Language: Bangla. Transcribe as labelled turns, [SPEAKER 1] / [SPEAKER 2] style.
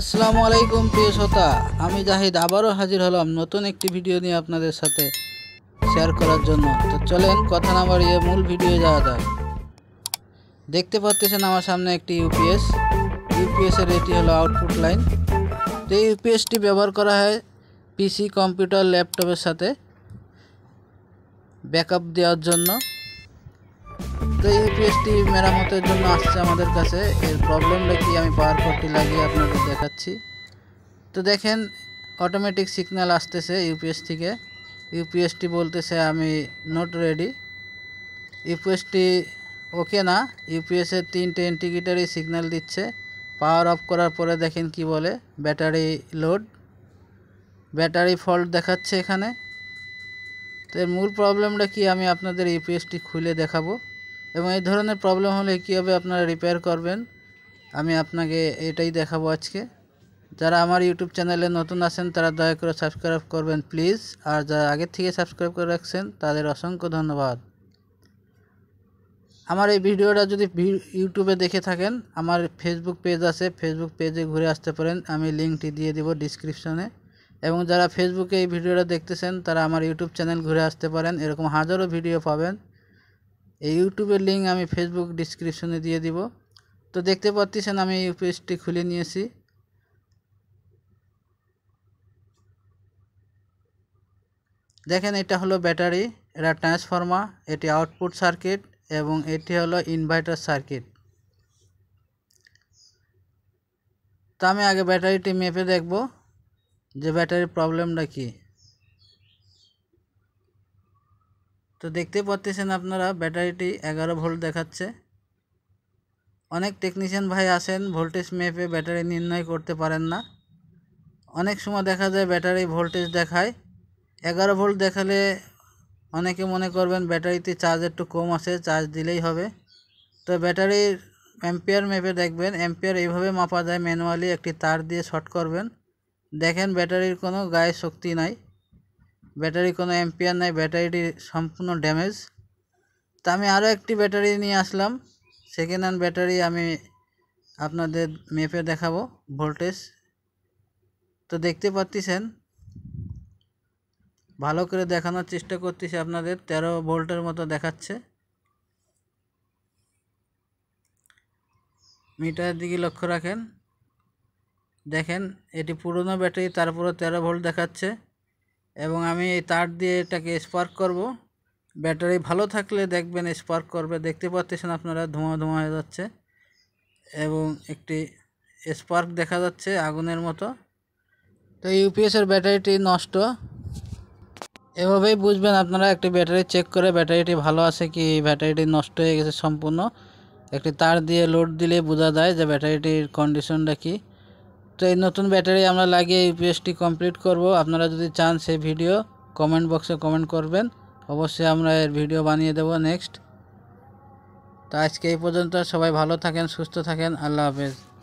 [SPEAKER 1] আসসালামু আলাইকুম প্রিয় শ্রোতা আমি জাহিদ আবারও হাজির হলাম নতুন একটি ভিডিও নিয়ে আপনাদের সাথে শেয়ার করার জন্য তো চলেন কথা না বাড়িয়ে মূল ভিডিও যাওয়া যাক দেখতে পাচ্ছেন আমার সামনে একটি ইউপিএস ইউপিএসের এটি হলো আউটপুট লাইন তো এই ইউপিএসটি ব্যবহার করা হয় পিসি কম্পিউটার ল্যাপটপের সাথে ব্যাকআপ দেওয়ার জন্য তো এই পিএসটি মেরামতের জন্য আসছে আমাদের কাছে এর প্রবলেমটা কি আমি পাওয়ার কোডটি লাগিয়ে আপনাদের দেখাচ্ছি তো দেখেন অটোমেটিক সিগন্যাল আসতেছে ইউপিএস থেকে ইউপিএসটি বলতেছে আমি নট রেডি ইউপিএসটি ওকে না ইউপিএসের তিনটে ইন্ডিকেটারই সিগন্যাল দিচ্ছে পাওয়ার অফ করার পরে দেখেন কি বলে ব্যাটারি লোড ব্যাটারি ফল্ট দেখাচ্ছে এখানে তো এর মূল প্রবলেমটা কি আমি আপনাদের ইউপিএসটি খুলে দেখাবো এবং এই ধরনের প্রবলেম হলে কীভাবে আপনারা রিপেয়ার করবেন আমি আপনাকে এটাই দেখাবো আজকে যারা আমার ইউটিউব চ্যানেলে নতুন আছেন তারা দয়া করে সাবস্ক্রাইব করবেন প্লিজ আর যারা আগের থেকে সাবস্ক্রাইব করে রাখছেন তাদের অসংখ্য ধন্যবাদ আমার এই ভিডিওটা যদি ইউটিউবে দেখে থাকেন আমার ফেসবুক পেজ আছে ফেসবুক পেজে ঘুরে আসতে পারেন আমি লিঙ্কটি দিয়ে দেবো ডিসক্রিপশনে এবং যারা ফেসবুকে এই ভিডিওটা দেখতেছেন তারা আমার ইউটিউব চ্যানেল ঘুরে আসতে পারেন এরকম হাজারো ভিডিও পাবেন এই ইউটিউবের লিঙ্ক আমি ফেসবুক ডিসক্রিপশনে দিয়ে দিব তো দেখতে পাচ্ছেন আমি এই পেজটি খুলে নিয়েছি দেখেন এটা হলো ব্যাটারি এটা ট্রান্সফর্মার এটি আউটপুট সার্কিট এবং এটি হলো ইনভার্টার সার্কিট তো আমি আগে ব্যাটারিটি মেপে দেখব যে ব্যাটারির প্রবলেমটা কী তো দেখতে পাচ্ছেন আপনারা ব্যাটারিটি এগারো ভোল্ট দেখাচ্ছে অনেক টেকনিশিয়ান ভাই আসেন ভোল্টেজ মেপে ব্যাটারি নির্ণয় করতে পারেন না অনেক সময় দেখা যায় ব্যাটারি ভোল্টেজ দেখায় এগারো ভোল্ট দেখালে অনেকে মনে করবেন ব্যাটারিতে চার্জ একটু কম আছে চার্জ দিলেই হবে তো ব্যাটারির অ্যাম্পিয়ার মেপে দেখবেন অ্যাম্পিয়ার এইভাবে মাপা যায় ম্যানুয়ালি একটি তার দিয়ে শর্ট করবেন দেখেন ব্যাটারির কোনো গায়ে শক্তি নাই ব্যাটারি কোনো এম্পিয়ার নাই ব্যাটারিটি সম্পূর্ণ ড্যামেজ তা আমি আরও একটি ব্যাটারি নিয়ে আসলাম সেকেন্ড হ্যান্ড ব্যাটারি আমি আপনাদের মেপে দেখাবো ভোল্টেজ তো দেখতে পাচ্ছেন ভালো করে দেখানোর চেষ্টা করতেছি আপনাদের তেরো ভোল্টের মতো দেখাচ্ছে মিটারের দিকে লক্ষ্য রাখেন দেখেন এটি পুরনো ব্যাটারি তারপরও তেরো ভোল্ট দেখাচ্ছে এবং আমি এই তার দিয়ে এটাকে স্পার্ক করব ব্যাটারি ভালো থাকলে দেখবেন স্পার্ক করবে দেখতে পাচ্ছেন আপনারা ধোঁয়া ধোঁয়া হয়ে যাচ্ছে এবং একটি স্পার্ক দেখা যাচ্ছে আগুনের মতো তো ইউপিএসের ব্যাটারিটি নষ্ট এভাবেই বুঝবেন আপনারা একটি ব্যাটারি চেক করে ব্যাটারিটি ভালো আছে কি ব্যাটারিটি নষ্ট হয়ে গেছে সম্পূর্ণ একটি তার দিয়ে লোড দিলে বোঝা যায় যে ব্যাটারিটির কন্ডিশনটা কী তো এই নতুন ব্যাটারি আমরা লাগিয়ে ইউপিএসটি কমপ্লিট করব আপনারা যদি চান সেই ভিডিও কমেন্ট বক্সে কমেন্ট করবেন অবশ্যই আমরা এর ভিডিও বানিয়ে দেব নেক্সট তো আজকে এই পর্যন্ত সবাই ভালো থাকেন সুস্থ থাকেন আল্লাহ হাফেজ